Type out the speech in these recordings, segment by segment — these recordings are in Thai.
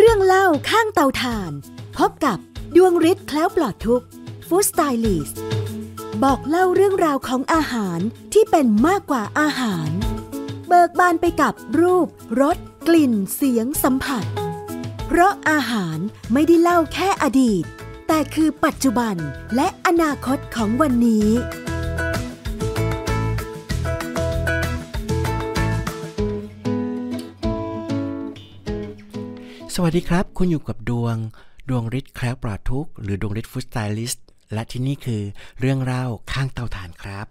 เรื่องเล่าข้างเตาถ่าน พบกับดวงฤทธิ์แคล้วปลอดทุกฟู้ดสไตลิสต์บอกเล่าเรื่องราวของอาหารที่เป็นมากกว่าอาหาร เบิกบานไปกับรูป รส กลิ่นเสียงสัมผัส เพราะอาหารไม่ได้เล่าแค่อดีต แต่คือปัจจุบันและอนาคตของวันนี้สวัสดีครับคุณอยู่กับดวงดวงฤทธิ์แคล้วปลอดทุกหรือดวงฤทธิ์ฟุตสไตลิสต์และที่นี่คือเรื่องเล่าข้างเตาถ่านครับ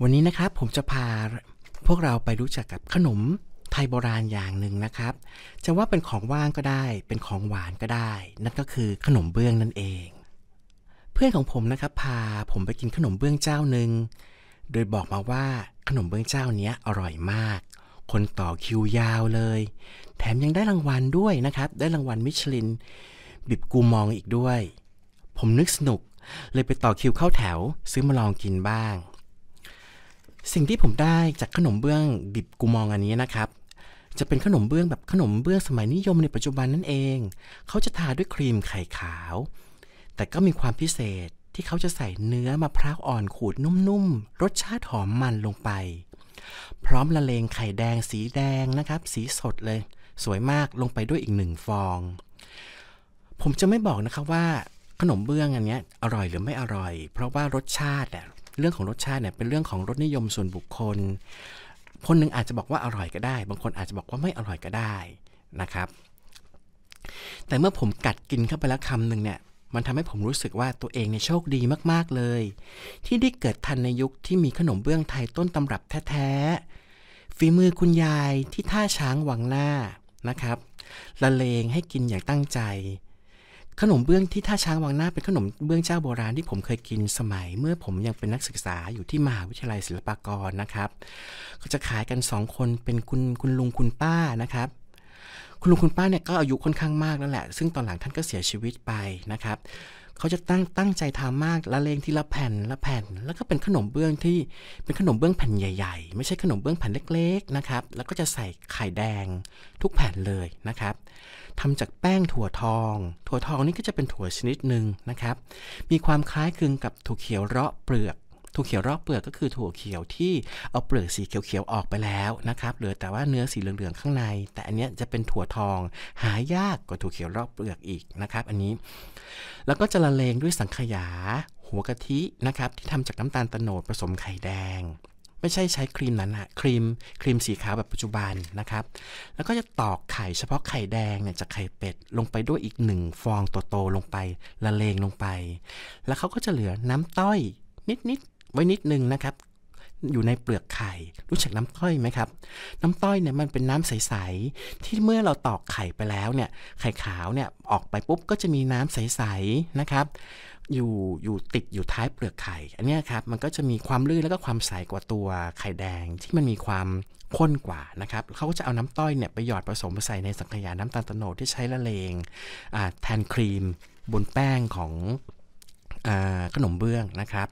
วันนี้นะครับผมจะพาพวกเราไปรู้จักกับขนมไทยโบราณอย่างหนึ่งนะครับ จะว่าเป็นของว่างก็ได้เป็นของหวานก็ได้ นั่นก็คือขนมเบื้องนั่นเอง เพื่อนของผมนะครับพาผมไปกินขนมเบื้องเจ้าหนึ่งโดยบอกมาว่าขนมเบื้องเจ้านี้อร่อยมากคนต่อคิวยาวเลย แถมยังได้รางวัลด้วยนะครับ ได้รางวัลมิชลิน บิบกูมองอีกด้วย ผมนึกสนุก เลยไปต่อคิวเข้าแถวซื้อมาลองกินบ้าง สิ่งที่ผมได้จากขนมเบื้องบิบกูมองอันนี้นะครับ จะเป็นขนมเบื้องแบบขนมเบื้องสมัยนิยมในปัจจุบันนั่นเอง เขาจะทาด้วยครีมไข่ขาว แต่ก็มีความพิเศษที่เขาจะใส่เนื้อมะพร้าวอ่อนขูดนุ่มๆ รสชาติหอมมันลงไปพร้อมละเลงไข่แดงสีแดงนะครับ สีสดเลยสวยมากลงไปด้วยอีกหนึ่งฟอง ผมจะไม่บอกนะครับว่าขนมเบื้องอันนี้ อร่อยหรือไม่อร่อย เพราะว่ารสชาติอะเรื่องของรสชาติเนี่ยเป็นเรื่องของรสนิยมส่วนบุคคล คนหนึ่งอาจจะบอกว่าอร่อยก็ได้ บางคนอาจจะบอกว่าไม่อร่อยก็ได้นะครับ แต่เมื่อผมกัดกินเข้าไปแล้วคำหนึ่งเนี่ยมันทำให้ผมรู้สึกว่าตัวเองในโชคดีมาก ๆ เลย ที่ได้เกิดทันในยุคที่มีขนมเบื้องไทยต้นตำรับแท้ๆฝีมือคุณยายที่ท่าช้างวังหน้านะครับ ละเลงให้กินอย่างตั้งใจ ขนมเบื้องที่ท่าช้างวังหน้าเป็นขนมเบื้องเจ้าโบราณที่ผมเคยกินสมัยเมื่อผมยังเป็นนักศึกษาอยู่ที่มหาวิทยาลัยศิลปากรนะครับก็จะขายกันสองคนเป็นคุณคุณลุงคุณป้านะครับคุณลุงคุณป้าเนี่ยก็อายุค่อนข้างมากแล้วแหละซึ่งตอนหลังท่านก็เสียชีวิตไปนะครับเขาจะตั้งตั้งใจทำมากละเลงทีละแผ่นละแผ่น แล้วก็เป็นขนมเบื้องที่เป็นขนมเบื้องแผ่นใหญ่ๆ ไม่ใช่ขนมเบื้องแผ่นเล็กๆนะครับแล้วก็จะใส่ไข่แดงทุกแผ่นเลยนะครับทำจากแป้งถั่วทอง ถั่วทองนี่ก็จะเป็นถั่วชนิดหนึ่งนะครับ มีความคล้ายคลึงกับถั่วเขียวเลาะเปลือกถั่วเขียวรอบเปลือกก็คือถั่วเขียวที่เอาเปลือกสีเขียวๆออกไปแล้วนะครับเหลือแต่ว่าเนื้อสีเหลืองๆข้างใน แต่อันนี้จะเป็นถั่วทองหายากกว่าถั่วเขียวรอบเปลือกอีกนะครับอันนี้ แล้วก็จะละเลงด้วยสังขยา หัวกะทินะครับที่ทำจากน้ำตาลตะโนดผสมไข่แดง ไม่ใช่ใช้ครีมนั้นอะครีมครีมสีขาวแบบปัจจุบันนะครับ แล้วก็จะตอกไข่เฉพาะไข่แดงเนี่ยจากไข่เป็ดลงไปด้วยอีกหนึ่งฟองโตๆลงไปละเลงลงไป แล้วเขาก็จะเหลือน้ำต้อยนิดไว้นิดนึงนะครับอยู่ในเปลือกไข่รู้จักน้ำต้อยไหมครับน้ำต้อยเนี่ยมันเป็นน้ำใสๆที่เมื่อเราตอกไข่ไปแล้วเนี่ยไข่ขาวเนี่ยออกไปปุ๊บก็จะมีน้ำใสๆนะครับอยู่อยู่ติดอยู่ท้ายเปลือกไข่อันนี้ครับมันก็จะมีความลื่นแล้วก็ความใสกว่าตัวไข่แดงที่มันมีความข้นกว่านะครับเขาก็จะเอาน้ำต้อยเนี่ยไปหยอดผสมใส่ในสังขยา น้ำตาลตโนดที่ใช้ละเลงแทนครีม บนแป้งของอขนมเบื้องนะครับ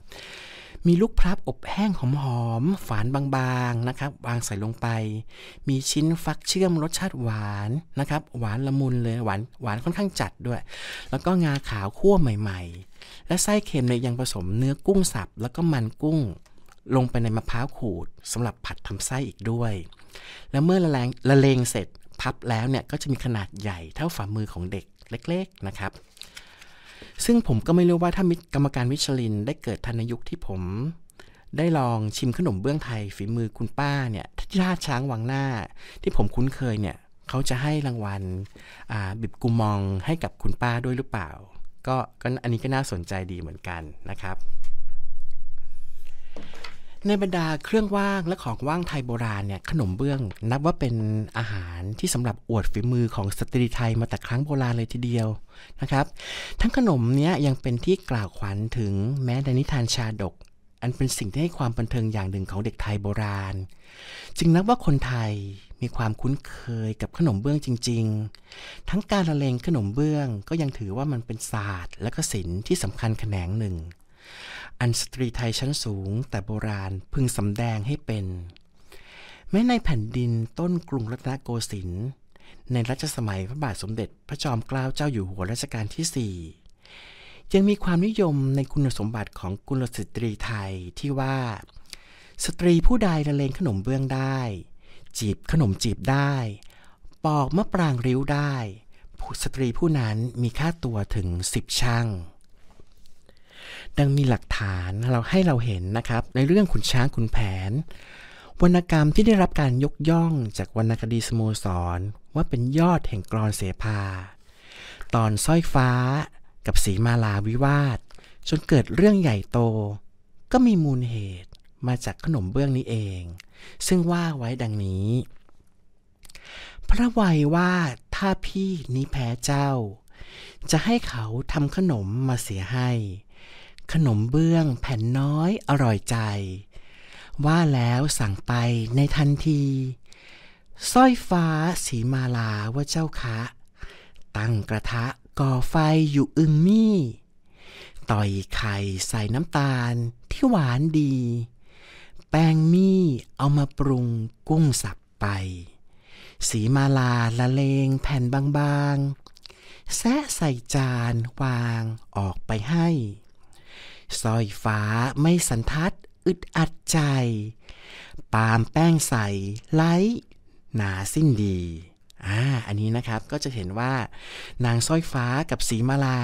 มีลูกพรับอบแห้งหอมๆฝานบางๆ นะครับ วางใส่ลงไป มีชิ้นฟักเชื่อมรสชาติหวานนะครับหวานละมุนเลยหวานหวานค่อนข้างจัดด้วย แล้วก็งาขาวคั่วใหม่ ๆ และไส้เค็มเนี่ยยังผสมเนื้อกุ้งสับแล้วก็มันกุ้งลงไปในมะพร้าวขูดสำหรับผัดทำไส้อีกด้วย แล้วเมื่อละแลงละเลงเสร็จพับแล้วเนี่ยก็จะมีขนาดใหญ่เท่าฝ่ามือของเด็กเล็ก ๆ นะครับซึ่งผมก็ไม่รู้ว่าถ้ามิกรรมการวิชลินได้เกิดทันยุคที่ผมได้ลองชิมขนมเบื้องไทยฝีมือคุณป้าเนี่ยที่ท่าช้างวังหน้าที่ผมคุ้นเคยเนี่ย เขาจะให้รางวัลบิบกุมองให้กับคุณป้าด้วยหรือเปล่า ก็อันนี้ก็น่าสนใจดีเหมือนกันนะครับในบรรดาเครื่องว่างและของว่างไทยโบราณเนี่ย ขนมเบื้องนับว่าเป็นอาหารที่สำหรับอวดฝีมือของสตรีไทยมาแต่ครั้งโบราณเลยทีเดียวนะครับ ทั้งขนมเนี้ยยังเป็นที่กล่าวขวัญถึงแม้ในนิทานชาดก อันเป็นสิ่งที่ให้ความบันเทิงอย่างหนึ่งของเด็กไทยโบราณ จึงนับว่าคนไทยมีความคุ้นเคยกับขนมเบื้องจริงๆ ทั้งการละเลงขนมเบื้องก็ยังถือว่ามันเป็นศาสตร์ และก็ศิลป์ที่สำคัญแขนงหนึ่งอันสตรีไทยชั้นสูง แต่โบราณพึงสำแดงให้เป็น แม้ในแผ่นดินต้นกรุงรัตนโกสินทร์ในรัชสมัยพระบาทสมเด็จพระจอมเกล้าเจ้าอยู่หัวรัชกาลที่ 4 ยังมีความนิยมในคุณสมบัติของกุลสตรีไทยที่ว่า สตรีผู้ใดละเลงขนมเบื้องได้ จีบขนมจีบได้ ปอกมะปรางริ้วได้สตรีผู้นั้นมีค่าตัวถึงสิบช่างดังมีหลักฐานเราให้เราเห็นนะครับ ในเรื่องขุนช้างขุนแผนวรรณกรรมที่ได้รับการยกย่องจากวรรณคดีสโมสรว่าเป็นยอดแห่งกรอนเสภาตอนสร้อยฟ้ากับสีมาลาวิวาทจนเกิดเรื่องใหญ่โต ก็มีมูลเหตุมาจากขนมเบื้องนี้เอง ซึ่งว่าไว้ดังนี้ พระวัยว่าถ้าพี่นี้แพ้เจ้า จะให้เขาทำขนมมาเสียให้ขนมเบื้องแผ่นน้อยอร่อยใจ ว่าแล้วสั่งไปในทันทีสร้อยฟ้าสีมาลาว่าเจ้าคะ ตั้งกระทะก่อไฟอยู่อึงมี่ ต่อยไข่ใส่น้ำตาลที่หวานดี แป้งมี่ เอามาปรุงกุ้งสับไป สีมาลาละเลงแผ่นบางๆแซะใส่จานวางออกไปให้สร้อยฟ้าไม่สันทัดอึดอัดใจปาล์มแป้งใสไล้หนาสิ้นดีอ่าอันนี้นะครับก็จะเห็นว่า นางสร้อยฟ้ากับสีมาลา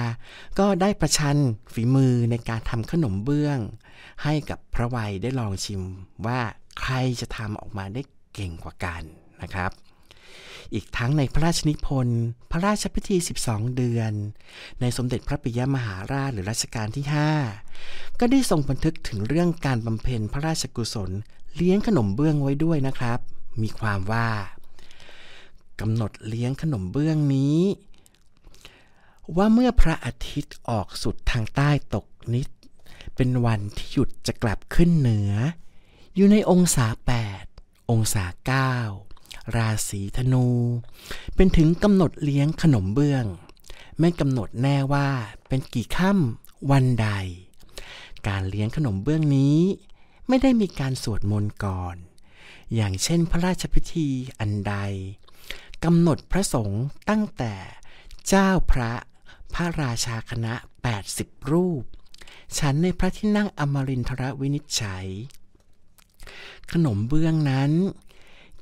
ก็ได้ประชันฝีมือในการทำขนมเบื้อง ให้กับพระวัยได้ลองชิมว่าใครจะทำออกมาได้เก่งกว่ากันนะครับอีกทั้งในพระราชนิพนธ์พระราชพิธี 12 เดือน ในสมเด็จพระปิยมหาราชหรือรัชกาลที่ 5 ก็ได้ทรงบันทึกถึงเรื่องการบำเพ็ญพระราชกุศลเลี้ยงขนมเบื้องไว้ด้วยนะครับ มีความว่ากำหนดเลี้ยงขนมเบื้องนี้ ว่าเมื่อพระอาทิตย์ออกสุดทางใต้ตกนิด เป็นวันที่หยุดจะกลับขึ้นเหนือ อยู่ในองศา 8 องศา 9ราศีธนู เป็นถึงกำหนดเลี้ยงขนมเบื้อง ไม่กำหนดแน่ว่าเป็นกี่ค่ำวันใด การเลี้ยงขนมเบื้องนี้ไม่ได้มีการสวดมนต์ก่อน อย่างเช่นพระราชพิธีอันใดกำหนดพระสงฆ์ตั้งแต่เจ้าพระพระราชาคณะ80รูปฉันในพระที่นั่งอมรินทรวินิจฉัย ขนมเบื้องนั้น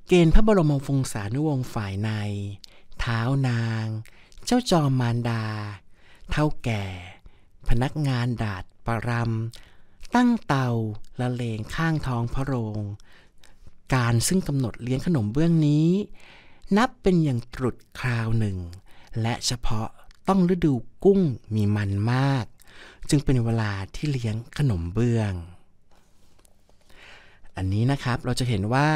เกณฑ์พระบรมวงศานุวงศ์ฝ่ายใน เท้านาง เจ้าจอมมารดา เท่าแก่ พนักงานดาดปรำตั้งเตาละเลงข้างท้องพระโรงการซึ่งกำหนดเลี้ยงขนมเบื้องนี้ นับเป็นอย่างตรุดคราวหนึ่ง และเฉพาะต้องฤดูกุ้งมีมันมาก จึงเป็นเวลาที่เลี้ยงขนมเบื้องอันนี้นะครับเราจะเห็นว่า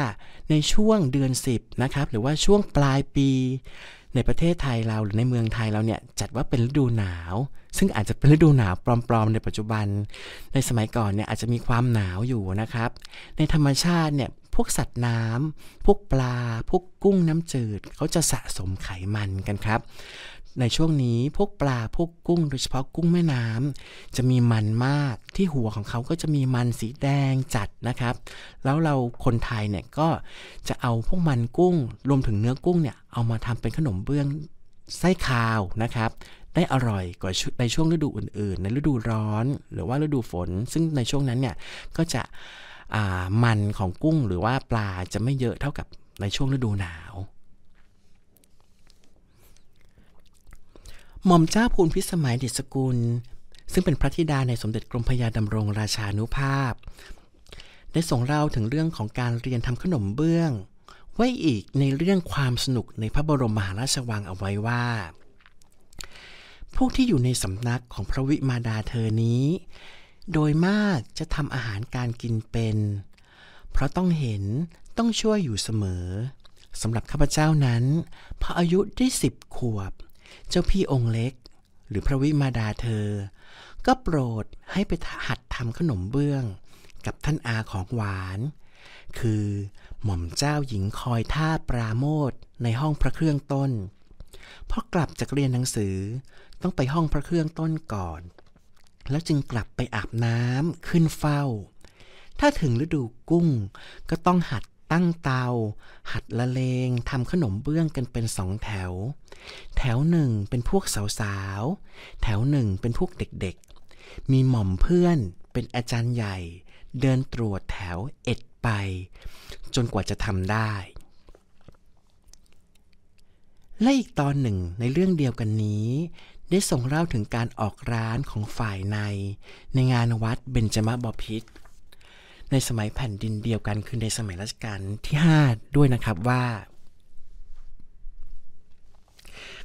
ในช่วงเดือน 10 นะครับ หรือว่าช่วงปลายปี ในประเทศไทยเราหรือในเมืองไทยเราเนี่ย จัดว่าเป็นฤดูหนาวซึ่งอาจจะเป็นฤดูหนาวปลอม ๆ ในปัจจุบัน ในสมัยก่อนเนี่ยอาจจะมีความหนาวอยู่นะครับ ในธรรมชาติเนี่ยพวกสัตว์น้ำ พวกปลา พวกกุ้งน้ำจืดเขาจะสะสมไขมันกันครับในช่วงนี้พวกปลาพวกกุ้งโดยเฉพาะกุ้งแม่น้ำ จะมีมันมากที่หัวของเขาก็จะมีมันสีแดงจัดนะครับ แล้วเราคนไทยเนี่ยก็จะเอาพวกมันกุ้ง รวมถึงเนื้อกุ้งเนี่ยเอามาทำเป็นขนมเบื้องไส้คาวนะครับได้อร่อยกว่าในช่วงฤดูอื่นๆ ในฤดูร้อนหรือว่าฤดูฝน ซึ่งในช่วงนั้นเนี่ยก็จะมันของกุ้งหรือว่าปลาจะไม่เยอะเท่ากับในช่วงฤดูหนาวหม่อมเจ้าภูลพิสมัยดิสกุล ซึ่งเป็นพระธิดาในสมเด็จกรมพยาดำรงราชานุภาพ ได้ส่งเล่าถึงเรื่องของการเรียนทำขนมเบื้อง ไว้อีกในเรื่องความสนุกในพระบรมมหาราชวังเอาไว้ว่า พวกที่อยู่ในสำนักของพระวิมาดาเธอนี้ โดยมากจะทำอาหารการกินเป็น เพราะต้องเห็นต้องช่วยอยู่เสมอสำหรับข้าพเจ้านั้นพออายุได้สิบขวบเจ้าพี่องค์เล็ก หรือพระวิมาดาเธอ ก็โปรดให้ไปหัดทำขนมเบื้อง กับท่านอาของหวาน คือหม่อมเจ้าหญิงคอยท่าปราโมทในห้องพระเครื่องต้นพอกลับจากเรียนหนังสือต้องไปห้องพระเครื่องต้นก่อน แล้วจึงกลับไปอาบน้ำขึ้นเฝ้า ถ้าถึงฤดูกุ้งก็ต้องหัดตั้งเตาหัดละเลง ทำขนมเบื้องกันเป็นสองแถว แถวหนึ่งเป็นพวกสาวๆ แถวหนึ่งเป็นพวกเด็กๆ มีหม่อมเพื่อนเป็นอาจารย์ใหญ่ เดินตรวจแถวเอ็ดไป จนกว่าจะทำได้ และอีกตอนหนึ่งในเรื่องเดียวกันนี้ ได้ส่งเล่าถึงการออกร้านของฝ่ายใน ในงานวัดเบญจมบพิษในสมัยแผ่นดินเดียวกันคือในสมัยรัชกาลที่5ด้วยนะครับว่า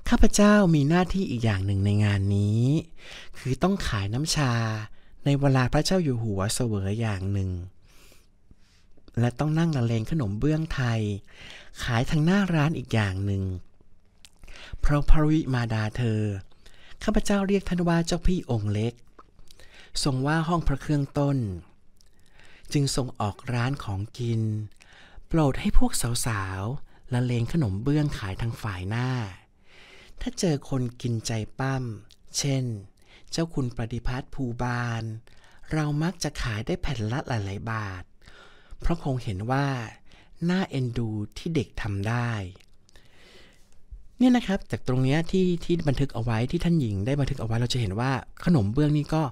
ข้าพเจ้ามีหน้าที่อีกอย่างหนึ่งในงานนี้ คือต้องขายน้ำชาในเวลาพระเจ้าอยู่หัวเสวยอย่างหนึ่ง และต้องนั่งละเลงขนมเบื้องไทย ขายทางหน้าร้านอีกอย่างหนึ่งเพราะพระวิมาดาเธอข้าพเจ้าเรียกท่านว่าเจ้าพี่องค์เล็ก ทรงว่าห้องพระเครื่องต้นจึงส่งออกร้านของกิน โปรดให้พวกสาว ๆ ละเลงขนมเบื้องขายทางฝ่ายหน้า ถ้าเจอคนกินใจปั้มเช่น เจ้าคุณปฏิพัฒน์ภูบาลเรามักจะขายได้แผ่นละหลายๆบาท เพราะคงเห็นว่าน่าเอ็นดูที่เด็กทำได้ เนี่ยนะครับ จากตรงนี้ที่ที่บันทึกเอาไว้ที่ท่านหญิงได้บันทึกเอาไว้เราจะเห็นว่าขนมเบื้องนี่ก็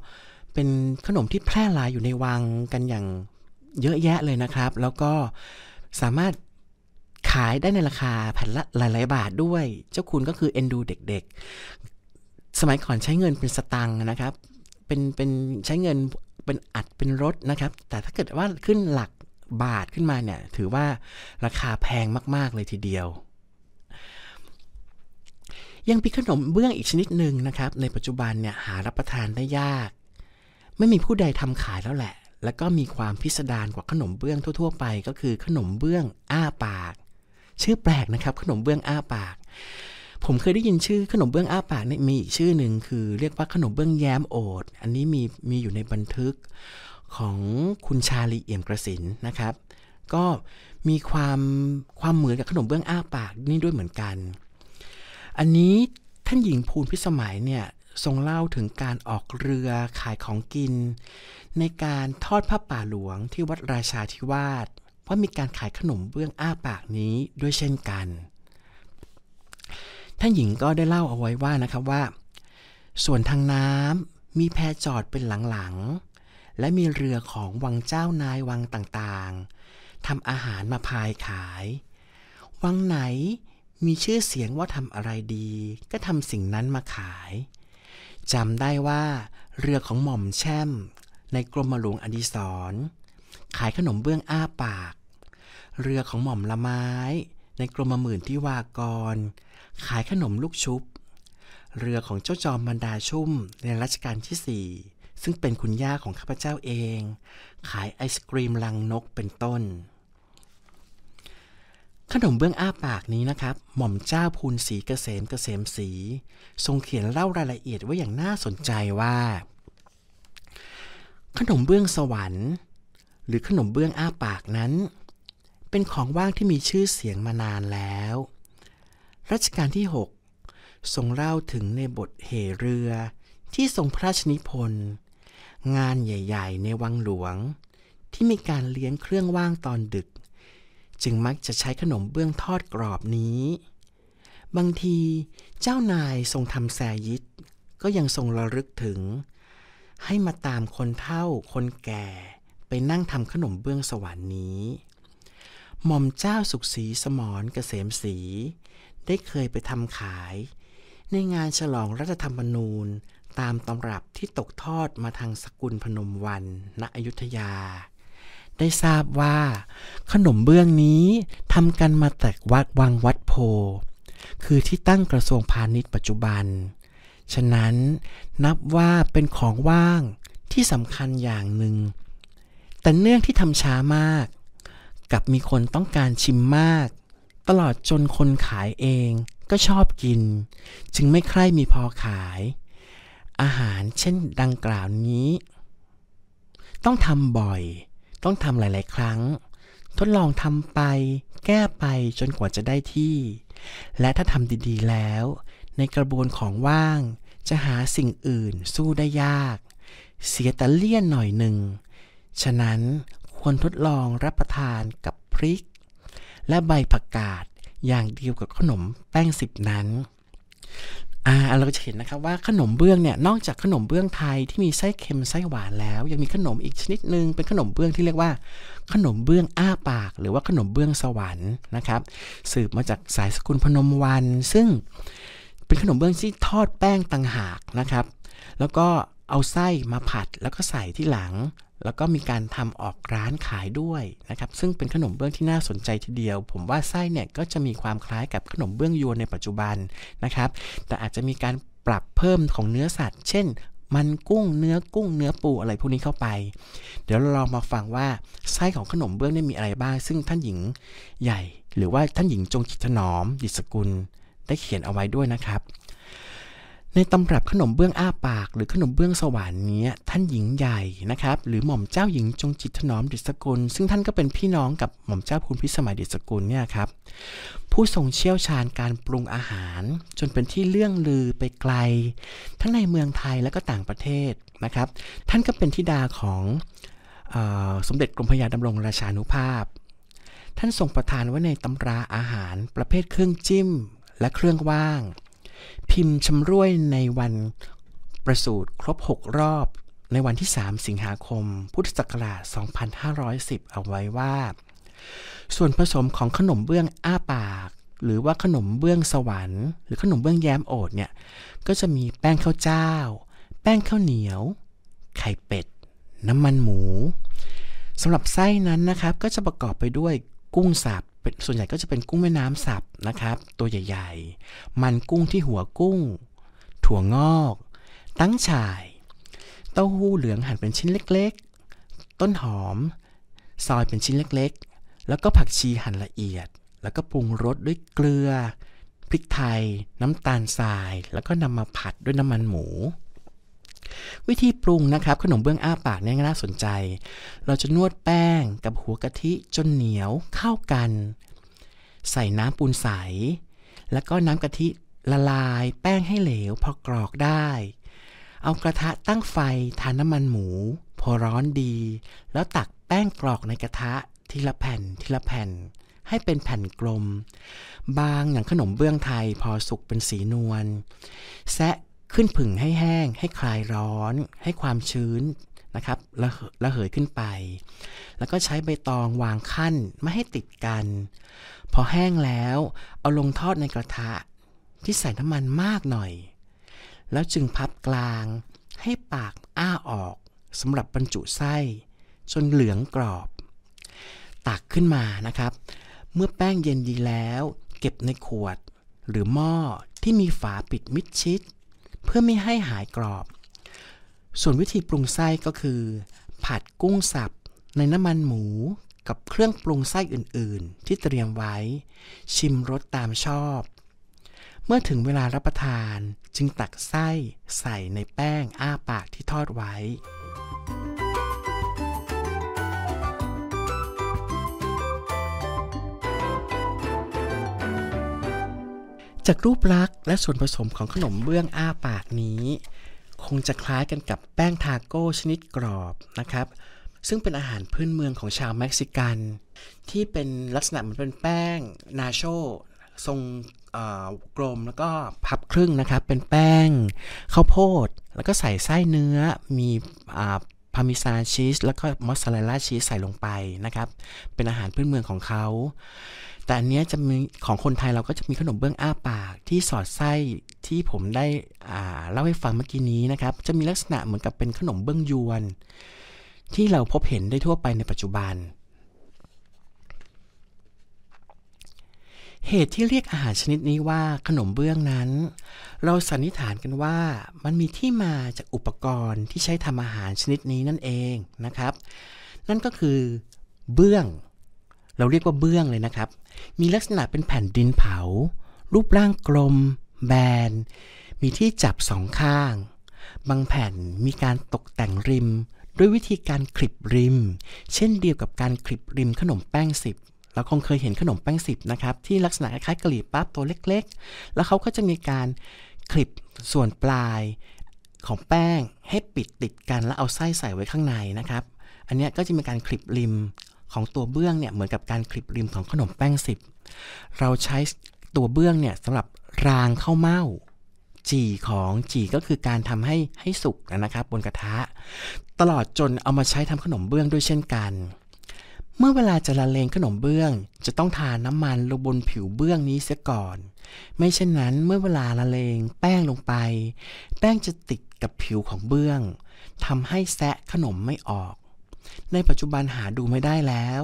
เป็นขนมที่แพร่หลายอยู่ในวัง กันอย่างเยอะแยะเลยนะครับ แล้วก็สามารถขายได้ในราคาแผ่นละหลาย ๆ บาทด้วย เจ้าคุณก็คือเอ็นดูเด็กๆ สมัยก่อนใช้เงินเป็นสตังค์นะครับ เป็นเป็นใช้เงินเป็นอัดเป็นรถนะครับ แต่ถ้าเกิดว่าขึ้นหลักบาทขึ้นมาเนี่ย ถือว่าราคาแพงมาก ๆเลยทีเดียว ยังมีขนมเบื้องอีกชนิดหนึ่งนะครับ ในปัจจุบันเนี่ยหารับประทานได้ยากไม่มีผู้ใดทำขายแล้วแหละ แล้วก็มีความพิสดารกว่าขนมเบื้องทั่วๆ ไป ก็คือขนมเบื้องอ้าปาก ชื่อแปลกนะครับขนมเบื้องอ้าปาก ผมเคยได้ยินชื่อขนมเบื้องอ้าปากนี่มีอีกชื่อหนึ่งคือเรียกว่าขนมเบื้องแย้มโอดอันนี้มีมีอยู่ในบันทึกของคุณชาลีเอี่ยมกระสินนะครับ ก็มีความความเหมือนกับขนมเบื้องอ้าปากนี่ด้วยเหมือนกันอันนี้ท่านหญิงภูลพิสมัยเนี่ยทรงเล่าถึงการออกเรือขายของกิน ในการทอดผ้าป่าหลวงที่วัดราชาธิวาสว่ามีการขายขนมเบื้องอ้าปากนี้ด้วยเช่นกัน ท่านหญิงก็ได้เล่าเอาไว้ว่านะครับว่า ส่วนทางน้ำมีแพจอดเป็นหลังๆ และมีเรือของวังเจ้านายวังต่างๆ ทำอาหารมาพายขาย วังไหนมีชื่อเสียงว่าทำอะไรดี ก็ทำสิ่งนั้นมาขายจำได้ว่าเรือของหม่อมแช่ม ในกรมหลวงอดีศรขายขนมเบื้องอ้าปาก เรือของหม่อมละไม้ ในกรมหมื่นที่วากรขายขนมลูกชุบ เรือของเจ้าจอมบรรดาชุ่มในรัชกาลที่สี่ซึ่งเป็นคุณย่าของข้าพเจ้าเอง ขายไอศกรีมลังนกเป็นต้นขนมเบื้องอ้าปากนี้นะครับหม่อมเจ้าพูนสีเกษมเกษมสี ทรงเขียนเล่ารายละเอียดไว้อย่างน่าสนใจว่า ขนมเบื้องสวรรค์ หรือขนมเบื้องอ้าปากนั้น เป็นของว่างที่มีชื่อเสียงมานานแล้วรัชกาลที่ 6 ทรงเล่าถึงในบทเหเรือ ที่ทรงพระชนิพนธ์งานใหญ่ๆ ในวังหลวง ที่มีการเลี้ยงเครื่องว่างตอนดึกจึงมักจะใช้ขนมเบื้องทอดกรอบนี้ บางทีเจ้านายทรงทำแซยิตก็ยังทรงระลึกถึง ให้มาตามคนเฒ่าคนแก่ไปนั่งทำขนมเบื้องสวรรค์นี้ หม่อมเจ้าสุขศรีสมรเกษมศรีได้เคยไปทำขาย ในงานฉลองรัฐธรรมนูญตามตำรับที่ตกทอดมาทางสกุลพนมวัน ณอยุธยาได้ทราบว่า ขนมเบื้องนี้ทำกันมาแต่วัดวังวัดโพ คือที่ตั้งกระทรวงพาณิชย์ปัจจุบัน ฉะนั้นนับว่าเป็นของว่างที่สำคัญอย่างหนึ่ง แต่เนื่องที่ทำช้ามาก กับมีคนต้องการชิมมาก ตลอดจนคนขายเองก็ชอบกิน จึงไม่ใคร่มีพอขาย อาหารเช่นดังกล่าวนี้ ต้องทำบ่อยต้องทำหลาย ๆ ครั้ง ทดลองทำไปแก้ไปจนกว่าจะได้ที่ และถ้าทำดี ๆ แล้ว ในกระบวนของว่าง จะหาสิ่งอื่นสู้ได้ยาก เสียแต่เลี่ยนหน่อยหนึ่ง ฉะนั้นควรทดลองรับประทานกับพริก และใบผักกาดอย่างเดียวกับขนมแป้งสิบนั้นอ่าเราจะเห็นนะครับว่าขนมเบื้องเนี่ยนอกจากขนมเบื้องไทยที่มีไส้เค็มไส้หวานแล้ว ยังมีขนมอีกชนิดหนึ่งเป็นขนมเบื้องที่เรียกว่า ขนมเบื้องอ้าปากหรือว่าขนมเบื้องสวรรค์นะครับ สืบมาจากสายสกุลพนมวัน ซึ่งเป็นขนมเบื้องที่ทอดแป้งต่างหากนะครับแล้วก็เอาไส้มาผัดแล้วก็ใส่ที่หลังแล้วก็มีการทำออกร้านขายด้วยนะครับ ซึ่งเป็นขนมเบื้องที่น่าสนใจทีเดียว ผมว่าไส้เนี่ยก็จะมีความคล้ายกับขนมเบื้องยวนในปัจจุบันนะครับ แต่อาจจะมีการปรับเพิ่มของเนื้อสัตว์ เช่น มันกุ้งเนื้อกุ้งเนื้อปูอะไรพวกนี้เข้าไป เดี๋ยวเราลองมาฟังว่าไส้ของขนมเบื้องนี่มีอะไรบ้าง ซึ่งท่านหญิงใหญ่ หรือว่าท่านหญิงจงจิตถนอมดิศกุลได้เขียนเอาไว้ด้วยนะครับในตำรับขนมเบื้องอ้าปาก หรือขนมเบื้องสวรรค์เนี้ยท่านหญิงใหญ่นะครับหรือหม่อมเจ้าหญิงจงจิตถนอม ดิศกุลซึ่งท่านก็เป็นพี่น้องกับหม่อมเจ้าพุนพิสมัยดิศกุลเนี่ยครับผู้ทรงเชี่ยวชาญการปรุงอาหาร จนเป็นที่เลื่องลือไปไกล ทั้งในเมืองไทยและก็ต่างประเทศนะครับ ท่านก็เป็นีิดาของออสมเด็จกรมพยาดำรงราชานุภาพ ท่านทรงประทานไว้ในตำราอาหารประเภทเครื่องจิ้มและเครื่องว่างพิมพ์ชำร่วยในวันประสูติครบ 6 รอบ ในวันที่ 3 สิงหาคม พุทธศักราช 2510 เอาไว้ว่า ส่วนผสมของขนมเบื้องอ้าปาก หรือว่าขนมเบื้องสวรรค์หรือขนมเบื้องแย้มโอดเนี่ย ก็จะมีแป้งข้าวเจ้า แป้งข้าวเหนียว ไข่เป็ด น้ำมันหมูสำหรับไส้นั้นนะครับ ก็จะประกอบไปด้วยกุ้งสับส่วนใหญ่ก็จะเป็นกุ้งแม่น้ำสับนะครับ ตัวใหญ่ๆ มันกุ้งที่หัวกุ้ง ถั่วงอก ตั้งฉ่าย เต้าหู้เหลืองหั่นเป็นชิ้นเล็ก ๆ ต้นหอม ซอยเป็นชิ้นเล็กๆ แล้วก็ผักชีหั่นละเอียด แล้วก็ปรุงรสด้วยเกลือพริกไทย น้ำตาลทราย แล้วก็นำมาผัดด้วยน้ำมันหมูวิธีปรุงนะครับขนมเบื้องอ้าปากเนี่ยน่าสนใจ เราจะนวดแป้งกับหัวกะทิจนเหนียวเข้ากัน ใส่น้ำปูนใส แล้วก็น้ำกะทิละลายแป้งให้เหลวพอกรอกได้ เอากระทะตั้งไฟทานน้ำมันหมู พอร้อนดี แล้วตักแป้งกรอกในกระทะทีละแผ่น ทีละแผ่น ให้เป็นแผ่นกลม บางอย่างขนมเบื้องไทยพอสุกเป็นสีนวลแซะขึ้นผึ่งให้แห้งให้คลายร้อนให้ความชื้นนะครับระระเหยขึ้นไป แล้วก็ใช้ใบตองวางขั้นไม่ให้ติดกัน พอแห้งแล้วเอาลงทอดในกระทะที่ใส่น้ำมันมากหน่อย แล้วจึงพับกลางให้ปากอ้าออกสำหรับบรรจุไส้ จนเหลืองกรอบ ตักขึ้นมานะครับ เมื่อแป้งเย็นดีแล้ว เก็บในขวดหรือหม้อที่มีฝาปิดมิดชิดเพื่อไม่ให้หายกรอบ ส่วนวิธีปรุงไส้ก็คือ ผัดกุ้งสับในน้ำมันหมูกับเครื่องปรุงไส้อื่นๆ ที่เตรียมไว้ ชิมรสตามชอบ เมื่อถึงเวลารับประทานจึงตักไส้ใส่ในแป้งอ้าปากที่ทอดไว้จากรูปลักษณ์และส่วนผสมของขนมเบื้องอ้าปากนี้ คงจะคล้ายกันกับแป้งทาโก้ชนิดกรอบนะครับ ซึ่งเป็นอาหารพื้นเมืองของชาวเม็กซิกัน ที่เป็นลักษณะเหมือนเป็นแป้งนาโชทรงกลมแล้วก็พับครึ่งนะครับ เป็นแป้งข้าวโพด แล้วก็ใส่ไส้เนื้อมีพาร์มิซานชีส แล้วก็มอสซาเรลลาชีสใส่ลงไปนะครับเป็นอาหารพื้นเมืองของเขาแต่อันนี้จะมีของคนไทยเราก็จะมีขนมเบื้องอ้าปาก ที่สอดไส้ที่ผมได้อ่าเล่าให้ฟังเมื่อกี้นี้นะครับจะมีลักษณะเหมือนกับเป็นขนมเบื้องยวน ที่เราพบเห็นได้ทั่วไปในปัจจุบัน เหตุที่เรียกอาหารชนิดนี้ว่าขนมเบื้องนั้น เราสันนิษฐานกันว่ามันมีที่มาจากอุปกรณ์ที่ใช้ทำอาหารชนิดนี้นั่นเองนะครับ นั่นก็คือเบื้องเราเรียกว่าเบื้องเลยนะครับ มีลักษณะเป็นแผ่นดินเผา รูปร่างกลมแบน มีที่จับสองข้าง บางแผ่นมีการตกแต่งริม ด้วยวิธีการคลิปริม เช่นเดียวกับการคลิปริมขนมแป้งสิบเราคงเคยเห็นขนมแป้งสิบนะครับที่ลักษณะคล้ายกลีบปั๊บตัวเล็กๆ แล้วเขาก็จะมีการคลิปส่วนปลายของแป้งให้ปิดติดกันแล้วเอาไส้ใส่ไว้ข้างในนะครับ อันนี้ก็จะมีการคลิปริมของตัวเบื้องเนี่ยเหมือนกับการคลิปริมของขนมแป้งสิบ เราใช้ตัวเบื้องเนี่ยสำหรับรางข้าวเม่าจีของจีก็คือการทำให้ให้สุกนะครับบนกระทะ ตลอดจนเอามาใช้ทำขนมเบื้องด้วยเช่นกัน เมื่อเวลาจะละเลงขนมเบื้อง จะต้องทาน้ำมันลงบนผิวเบื้องนี้เสียก่อน ไม่เช่นนั้นเมื่อเวลาละเลงแป้งลงไปแป้งจะติดกับผิวของเบื้อง ทำให้แซะขนมไม่ออกในปัจจุบันหาดูไม่ได้แล้ว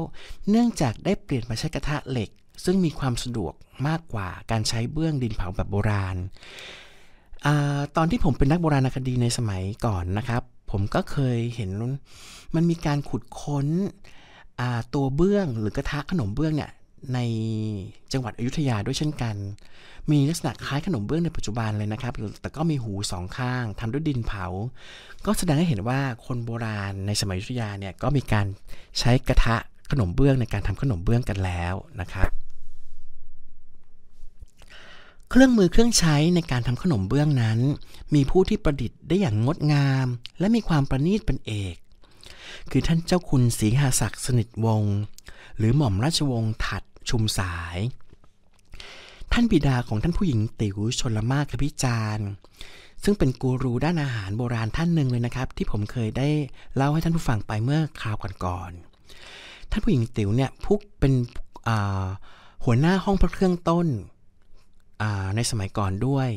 เนื่องจากได้เปลี่ยนมาใช้กระทะเหล็ก ซึ่งมีความสะดวกมากกว่าการใช้เบื้องดินเผาแบบโบราณอตอนที่ผมเป็นนักโบราณคดีในสมัยก่อนนะครับ ผมก็เคยเห็นมันมีการขุดค้นตัวเบื้องหรือกระทะขนมเบื้องเนี่ยในจังหวัดอยุธยาด้วยเช่นกัน มีลักษณะคล้ายขนมเบื้องในปัจจุบันเลยนะครับ แต่ก็มีหูสองข้าง ทำด้วยดินเผา ก็แสดงให้เห็นว่าคนโบราณในสมัยอยุธยาเนี่ยก็มีการใช้กระทะขนมเบื้องในการทำขนมเบื้องกันแล้วนะครับ เครื่องมือเครื่องใช้ในการทำขนมเบื้องนั้น มีผู้ที่ประดิษฐ์ได้อย่างงดงาม และมีความประณีตเป็นเอก คือท่านเจ้าคุณศรีหาศักดิ์สนิทวงศ์หรือหม่อมราชวงศ์ถัดชุมสาย ท่านบิดาของท่านผู้หญิงติ๋วชนละมากคพิจารณ์ซึ่งเป็นกูรูด้านอาหารโบราณท่านหนึ่งเลยนะครับ ที่ผมเคยได้เล่าให้ท่านผู้ฟังไปเมื่อคราวก่อนๆ ท่านผู้หญิงติ๋วเนี่ยผู้เป็นหัวหน้าห้องพระเครื่องต้นในสมัยก่อนด้วย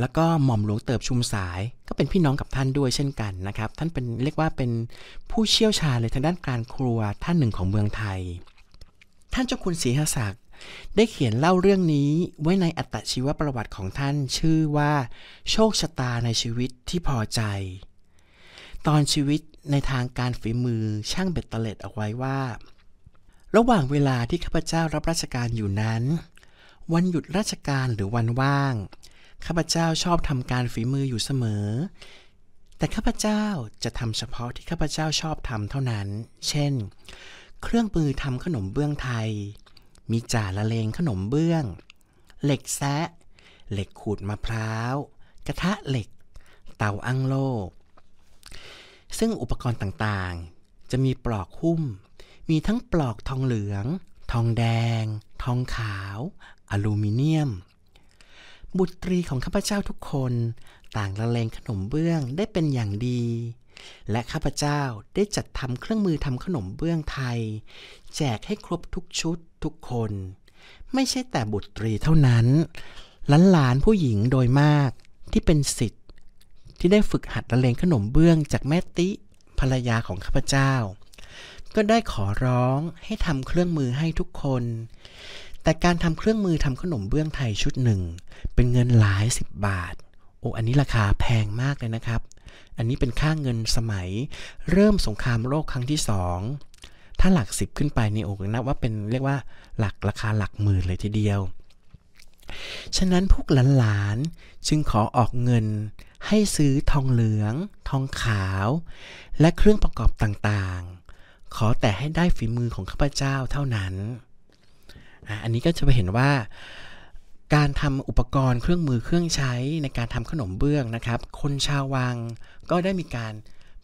แล้วก็หม่อมหลวงเติบชุมสายก็เป็นพี่น้องกับท่านด้วยเช่นกันนะครับท่านเป็นเรียกว่าเป็นผู้เชี่ยวชาญเลยทางด้านการครัวท่านหนึ่งของเมืองไทยท่านเจ้าคุณศรีหศักดิ์ได้เขียนเล่าเรื่องนี้ไว้ในอัตชีวประวัติของท่านชื่อว่าโชคชะตาในชีวิตที่พอใจ ตอนชีวิตในทางการฝีมือช่างเบ็ดเตล็ดเอาไว้ว่า ระหว่างเวลาที่ข้าพเจ้ารับราชการอยู่นั้น วันหยุดราชการหรือวันว่างข้าพเจ้าชอบทำการฝีมืออยู่เสมอ แต่ข้าพเจ้าจะทำเฉพาะที่ข้าพเจ้าชอบทำเท่านั้น เช่นเครื่องมือทำขนมเบื้องไทย มีจ่าละเลงขนมเบื้อง เหล็กแซะเหล็กขูดมะพร้าว กระทะเหล็ก เตาอั้งโลซึ่งอุปกรณ์ต่างๆ จะมีปลอกหุ้ม มีทั้งปลอกทองเหลือง ทองแดง ทองขาว อลูมิเนียม บุตรีของข้าพเจ้าทุกคน ต่างละเลงขนมเบื้องได้เป็นอย่างดีและข้าพเจ้าได้จัดทำเครื่องมือทำขนมเบื้องไทย แจกให้ครบทุกชุดทุกคน ไม่ใช่แต่บุตรีเท่านั้นหลานๆผู้หญิงโดยมากที่เป็นสิทธิ์ที่ได้ฝึกหัดละเลงขนมเบื้องจากแม่ติ ภรรยาของข้าพเจ้า ก็ได้ขอร้องให้ทำเครื่องมือให้ทุกคน แต่การทำเครื่องมือทำขนมเบื้องไทยชุดหนึ่ง เป็นเงินหลายสิบบาทโอ้อันนี้ราคาแพงมากเลยนะครับอันนี้เป็นค่าเงินสมัยเริ่มสงครามโลกครั้งที่สองถ้าหลักสิบขึ้นไปในโอ้นับว่าเป็นเรียกว่าหลักราคาหลักหมื่นเลยทีเดียว ฉะนั้นพวกหลานๆจึงขอออกเงินให้ซื้อทองเหลือง ทองขาว และเครื่องประกอบต่างๆ ขอแต่ให้ได้ฝีมือของข้าพเจ้าเท่านั้น อันนี้ก็จะไปเห็นว่าการทำอุปกรณ์เครื่องมือเครื่องใช้ในการทำขนมเบื้องนะครับ คนชาววังก็ได้มีการ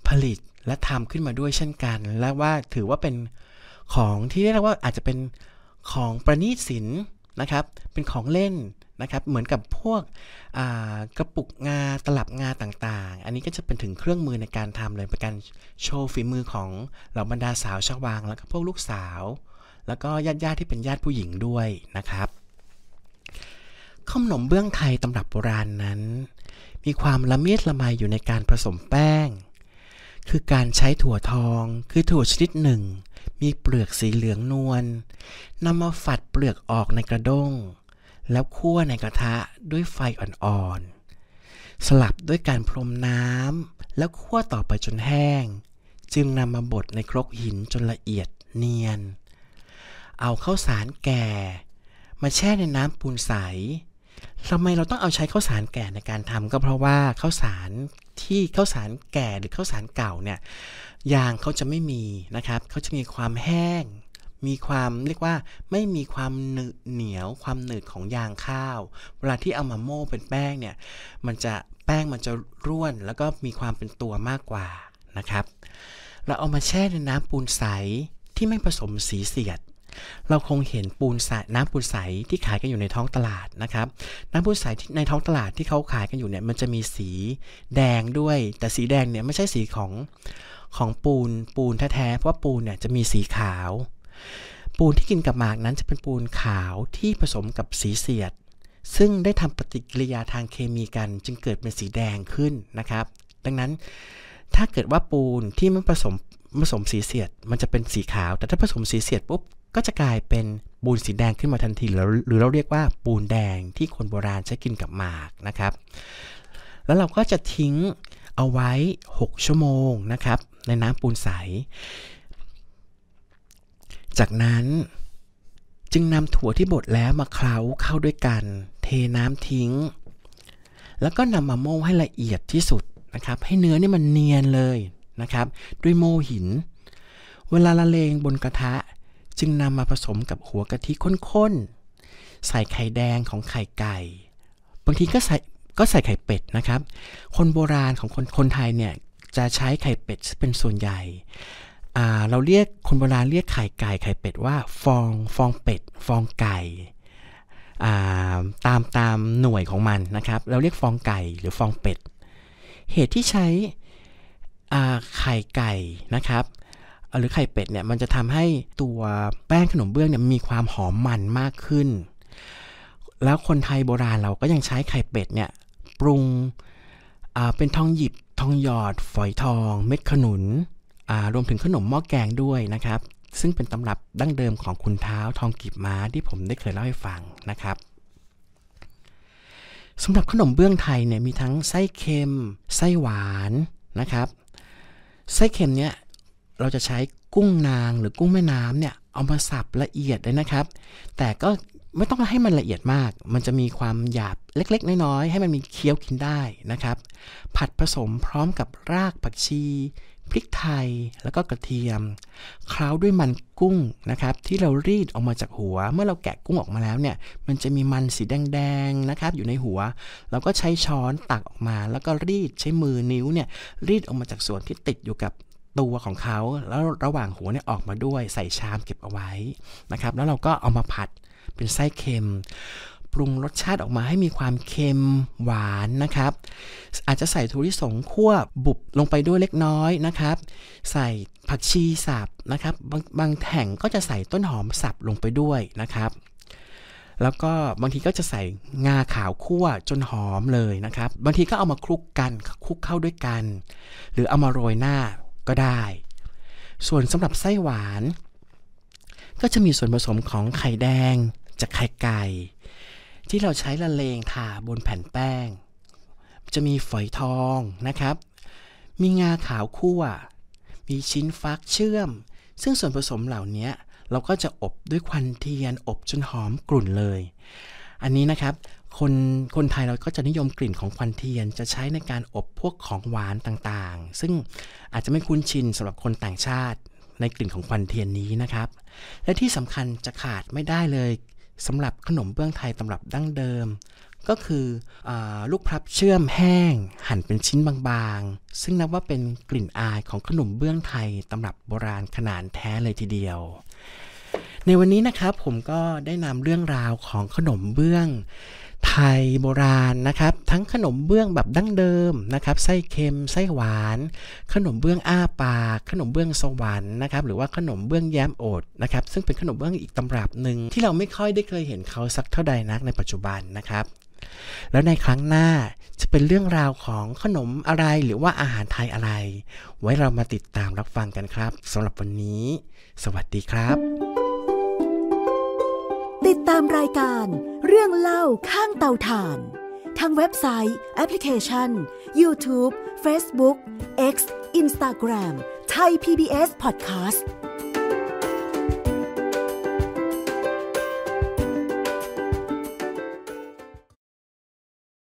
ผลิตและทำขึ้นมาด้วยเช่นกัน และว่าถือว่าเป็นของที่เรียกว่าอาจจะเป็นของประณีตศิลป์นะครับ เป็นของเล่นนะครับ เหมือนกับพวกกระปุกงาตลับงาต่างๆ อันนี้ก็จะเป็นถึงเครื่องมือในการทำเลยเป็นการโชว์ฝีมือของเหล่าบรรดาสาวชาววังแล้วก็พวกลูกสาว แล้วก็ญาติๆที่เป็นญาติผู้หญิงด้วยนะครับขนมเบื้องไทยตำรับโบราณนั้น มีความละเมียดละไมอยู่ในการผสมแป้ง คือการใช้ถั่วทอง คือถั่วชนิดหนึ่ง มีเปลือกสีเหลืองนวล นำมาฝัดเปลือกออกในกระด้ง แล้วคั่วในกระทะด้วยไฟอ่อนๆ สลับด้วยการพรมน้ำ แล้วคั่วต่อไปจนแห้ง จึงนำมาบดในครกหินจนละเอียดเนียน เอาเข้าวสารแก่ มาแช่ในน้ำปูนใสทำไมเราต้องเอาใช้ข้าวสารแก่ในการทำ ก็เพราะว่าข้าวสารที่ข้าวสารแก่หรือข้าวสารเก่าเนี่ยยางเขาจะไม่มีนะครับเขาจะมีความแห้ง มีความเรียกว่าไม่มีความเหนียวความหนืดของยางข้าว เวลาที่เอามาโม่เป็นแป้งเนี่ยมันจะแป้งมันจะร่วนแล้วก็มีความเป็นตัวมากกว่านะครับเราเอามาแช่ในน้ำปูนใสที่ไม่ผสมสีเสียดเราคงเห็นปูนใสน้ำปูนใสที่ขายกันอยู่ในท้องตลาดนะครับน้ำปูนใสในท้องตลาดที่เขาขายกันอยู่เนี่ยมันจะมีสีแดงด้วย แต่สีแดงเนี่ยไม่ใช่สีของของปูน ปูนแท้ๆเพราะว่าปูนเนี่ยจะมีสีขาว ปูนที่กินกับหมากนั้นจะเป็นปูนขาวที่ผสมกับสีเสียด ซึ่งได้ทำปฏิกิริยาทางเคมีกัน จึงเกิดเป็นสีแดงขึ้นนะครับ ดังนั้นถ้าเกิดว่าปูนที่มันผสมผสมสีเสียดมันจะเป็นสีขาว แต่ถ้าผสมสีเสียดปุ๊บก็จะกลายเป็นปูนสีแดงขึ้นมาทันทีหรือเราเรียกว่าปูนแดงที่คนโบราณใช้กินกับหมากนะครับ แล้วเราก็จะทิ้งเอาไว้ 6 ชั่วโมงนะครับในน้ำปูนใส จากนั้นจึงนำถั่วที่บดแล้วมาเคล้าเข้าด้วยกัน เทน้ำทิ้ง แล้วก็นำมาโม่ให้ละเอียดที่สุดนะครับให้เนื้อนี่มันเนียนเลยนะครับด้วยโม่หิน เวลาละเลงบนกระทะจึงนำมาผสมกับหัวกะทิข้นๆ ใส่ไข่แดงของไข่ไก่ บางทีก็ใส่ก็ใส่ไข่เป็ดนะครับ คนโบราณของคนคนไทยเนี่ยจะใช้ไข่เป็ดเป็นส่วนใหญ่เราเรียกคนโบราณเรียกไข่ไก่ไข่เป็ดว่าฟองฟองเป็ดฟองไก่ตามตามหน่วยของมันนะครับ เราเรียกฟองไก่หรือฟองเป็ดเหตุที่ใช้ไข่ไก่นะครับหรือไข่เป็ดเนี่ยมันจะทำให้ตัวแป้งขนมเบื้องเนี่ยมีความหอมมันมากขึ้น แล้วคนไทยโบราณเราก็ยังใช้ไข่เป็ดเนี่ยปรุงเป็นทองหยิบทองหยอดฝอยทอง เม็ดขนุนรวมถึงขนมหม้อแกงด้วยนะครับ ซึ่งเป็นตำรับดั้งเดิมของคุณเท้าทองกีบม้าที่ผมได้เคยเล่าให้ฟังนะครับสำหรับขนมเบื้องไทยเนี่ยมีทั้งไส้เค็ม ไส้หวานนะครับ ไส้เค็มเนี่ยเราจะใช้กุ้งนางหรือกุ้งแม่น้ำเนี่ยเอามาสับละเอียดเลยนะครับ แต่ก็ไม่ต้องให้มันละเอียดมาก มันจะมีความหยาบเล็ก ๆ น้อยๆให้มันมีเคี้ยวกินได้นะครับ ผัดผสมพร้อมกับรากผักชีพริกไทยแล้วก็กระเทียมเคล้าด้วยมันกุ้งนะครับ ที่เรารีดออกมาจากหัว เมื่อเราแกะกุ้งออกมาแล้วเนี่ยมันจะมีมันสีแดงๆนะครับ อยู่ในหัว เราก็ใช้ช้อนตักออกมา แล้วก็รีดใช้มือนิ้วเนี่ยรีดออกมาจากส่วนที่ติดอยู่กับตัวของเขาแล้วระหว่างหัวเนี่ยออกมาด้วย ใส่ชามเก็บเอาไว้นะครับ แล้วเราก็เอามาผัดเป็นไส้เค็ม ปรุงรสชาติออกมาให้มีความเค็มหวานนะครับ อาจจะใส่ทุริสงคั่วบุบลงไปด้วยเล็กน้อยนะครับ ใส่ผักชีสับนะครับ บาบางแห่งก็จะใส่ต้นหอมสับลงไปด้วยนะครับ แล้วก็บางทีก็จะใส่งาขาวคั่วจนหอมเลยนะครับ บางทีก็เอามาคลุกกันคลุกเข้าด้วยกัน หรือเอามาโรยหน้าก็ได้ ส่วนสำหรับไส้หวาน ก็จะมีส่วนผสมของไข่แดง จากไข่ไก่ที่เราใช้ละเลงทาบนแผ่นแป้ง จะมีฝอยทองนะครับ มีงาขาวคั่ว มีชิ้นฟักเชื่อม ซึ่งส่วนผสมเหล่านี้เราก็จะอบด้วยควันเทียนอบจนหอมกลุ่นเลย อันนี้นะครับคนคนไทยเราก็จะนิยมกลิ่นของควันเทียนจะใช้ในการอบพวกของหวานต่างๆ ซึ่งอาจจะไม่คุ้นชินสำหรับคนต่างชาติในกลิ่นของควันเทียนนี้นะครับ และที่สำคัญจะขาดไม่ได้เลย สำหรับขนมเบื้องไทยตำรับดั้งเดิม ก็คืออลูกพลับเชื่อมแห้งหั่นเป็นชิ้นบางๆ ซึ่งนับว่าเป็นกลิ่นอายของขนมเบื้องไทยตำรับโบราณขนาดแท้เลยทีเดียว ในวันนี้นะครับผมก็ได้นำเรื่องราวของขนมเบื้องไทยโบราณนะครับ ทั้งขนมเบื้องแบบดั้งเดิมนะครับไส้เค็มไส้หวาน ขนมเบื้องอ้าปากขนมเบื้องสวรรค์นะครับ หรือว่าขนมเบื้องแย้มโอดนะครับซึ่งเป็นขนมเบื้องอีกตำรับหนึ่งที่เราไม่ค่อยได้เคยเห็นเขาสักเท่าใดนัก ในปัจจุบันนะครับ แล้วในครั้งหน้าจะเป็นเรื่องราวของขนมอะไรหรือว่าอาหารไทยอะไร ไว้เรามาติดตามรับฟังกันครับสำหรับวันนี้ สวัสดีครับามรายการเรื่องเล่าข้างเตาถ่านทางเว็บไซต์ แอปพลิเคชัน YouTube Facebook X Instagram ไทย PBS Podcast